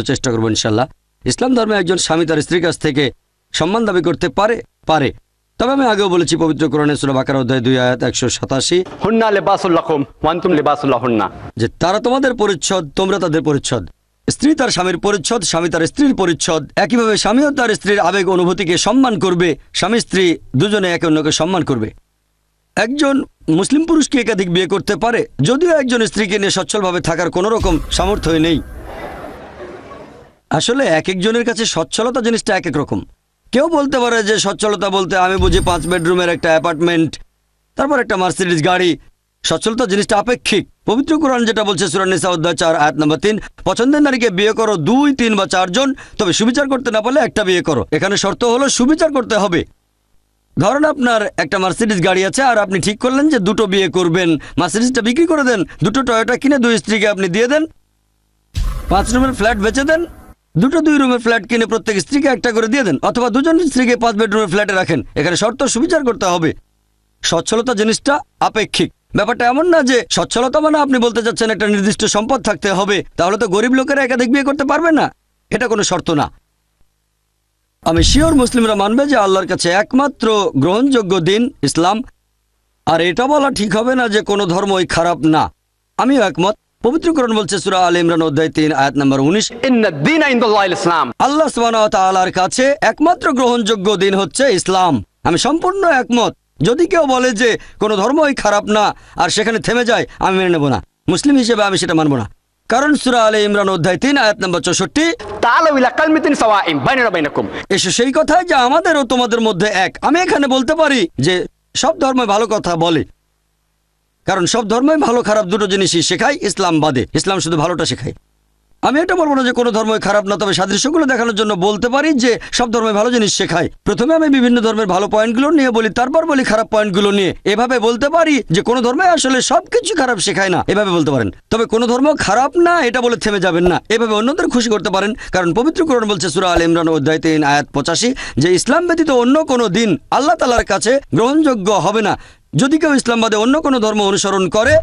যথাসাধ্য চেষ্টা করবো ইনশাল্লাহ ইসলাম ধর্মে একজন স্বামী তার স্ত্রীর কাছ থেকে সম্মান দাবি করতে পারে পারে তবে আমি আগেও বলেছি পবিত্র কোরআনে বাকার অধ্যায় দুই আয়াত একশো সাতাশি হুন্না লেবাসুল্লাহ যে তারা তোমাদের পরিচ্ছদ তোমরা তাদের পরিচ্ছদ স্ত্রী তার স্বামীর পরিচ্ছদ স্বামী তার স্ত্রীর পরিচ্ছদ একইভাবে স্বামীও তার স্ত্রীর আবেগ অনুভূতিকে সম্মান করবে স্বামী স্ত্রী দুজনে একে অন্যকে সম্মান করবে একজন মুসলিম পুরুষকে একাধিক বিয়ে করতে পারে যদিও একজন স্ত্রীকে নিয়ে সচ্ছলভাবে থাকার কোনো রকম সামর্থ্যই নেই আসলে এক একজনের কাছে সচ্ছলতা জিনিসটা এক এক রকম কেউ বলতে পারে যে সচ্ছলতা বলতে আমি বুঝি পাঁচ বেডরুমের একটা অ্যাপার্টমেন্ট তারপর একটা মার্সিডিজ গাড়ি সচ্ছলতা জিনিসটা আপেক্ষিক পবিত্র কোরআন যেটা বলছে সুরান্নিসা অধ্যায় চার আয়াত নম্বর তিন পছন্দের নারীকে বিয়ে করো দুই তিন বা চারজন তবে সুবিচার করতে না পারলে একটা বিয়ে করো এখানে শর্ত হলো সুবিচার করতে হবে ধরেন আপনার একটা মার্সিডিজ গাড়ি আছে আর আপনি ঠিক করলেন যে দুটো বিয়ে করবেন মার্সিডিজটা বিক্রি করে দেন দুটো টয়োটা কিনে দুই স্ত্রীকে আপনি দিয়ে দেন পাঁচ রুমের ফ্ল্যাট বেচে দেন দুটো দুই রুমের ফ্ল্যাট কিনে প্রত্যেক স্ত্রীকে একটা করে দিয়ে দেন অথবা দুজন স্ত্রীকে পাঁচ বেডরুমের ফ্ল্যাটে রাখেন এখানে শর্ত সুবিচার করতে হবে সচ্ছলতা জিনিসটা আপেক্ষিক ব্যাপারটা এমন না যে সচ্ছলতা মানে আপনি বলতে চাচ্ছেন একটা নির্দিষ্ট সম্পদ থাকতে হবে তাহলে তো গরিব লোকেরা একাধিক বিয়ে করতে পারবে না এটা কোনো শর্ত না আমি শিওর মুসলিমরা মানবে যে আল্লাহর কাছে একমাত্র গ্রহণযোগ্য দিন ইসলাম আর এটা বলা ঠিক হবে না যে কোনো ধর্মই খারাপ না আমিও একমত পবিত্রকরণ বলছে সুরা আল ইমরান অধ্যায় তিন আয়াত নম্বর উনিশ ইসলাম আল্লাহ সুবাহর কাছে একমাত্র গ্রহণযোগ্য দিন হচ্ছে ইসলাম আমি সম্পূর্ণ একমত যদি কেউ বলে যে কোনো ধর্মই খারাপ না আর সেখানে থেমে যায় আমি মেনে নেব না মুসলিম হিসেবে আমি সেটা মানব না কারণ সুরা আলী ইমরান অধ্যায় তিন আয়াত নম্বর চৌষট্টি এসো সেই কথা যে আমাদের ও তোমাদের মধ্যে এক আমি এখানে বলতে পারি যে সব ধর্মে ভালো কথা বলে কারণ সব ধর্মই ভালো খারাপ দুটো জিনিসই শেখায় ইসলাম বাদে ইসলাম শুধু ভালোটা শেখায় আমি এটা বলবো না যে কোনো ধর্মই খারাপ না তবে সাদৃশ্যগুলো দেখানোর জন্য বলতে পারি যে সব ধর্মে ভালো জিনিস শেখায় প্রথমে আমি বিভিন্ন ধর্মের ভালো পয়েন্টগুলো নিয়ে বলি তারপর বলি খারাপ পয়েন্টগুলো নিয়ে এভাবে বলতে পারি যে কোনো ধর্মে আসলে সব কিছু খারাপ শেখায় না এভাবে বলতে পারেন তবে কোনো ধর্ম খারাপ না এটা বলে থেমে যাবেন না এভাবে অন্যদের খুশি করতে পারেন কারণ পবিত্র কোরআন বলছে সুরা আল ইমরান অধ্যায় তিন আয়াত পঁচাশি যে ইসলাম ব্যতীত অন্য কোনো দিন আল্লাহ তালার কাছে গ্রহণযোগ্য হবে না যদি কেউ ইসলামবাদে অন্য কোনো ধর্ম অনুসরণ করে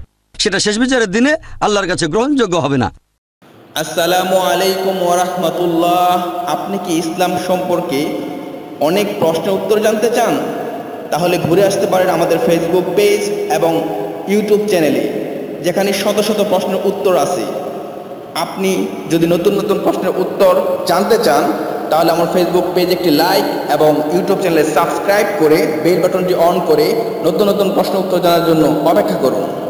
সেটা শেষ বিচারের দিনে আল্লাহর কাছে গ্রহণযোগ্য হবে না আসসালামু আলাইকুম ওরহমতুল্লাহ আপনি কি ইসলাম সম্পর্কে অনেক প্রশ্ন উত্তর জানতে চান তাহলে ঘুরে আসতে পারেন আমাদের ফেসবুক পেজ এবং ইউটিউব চ্যানেলে যেখানে শত শত প্রশ্নের উত্তর আছে আপনি যদি নতুন নতুন প্রশ্নের উত্তর জানতে চান তাহলে আমার ফেসবুক পেজ একটি লাইক এবং ইউটিউব চ্যানেলে সাবস্ক্রাইব করে বেল বাটনটি অন করে নতুন নতুন প্রশ্ন উত্তর জানার জন্য অপেক্ষা করুন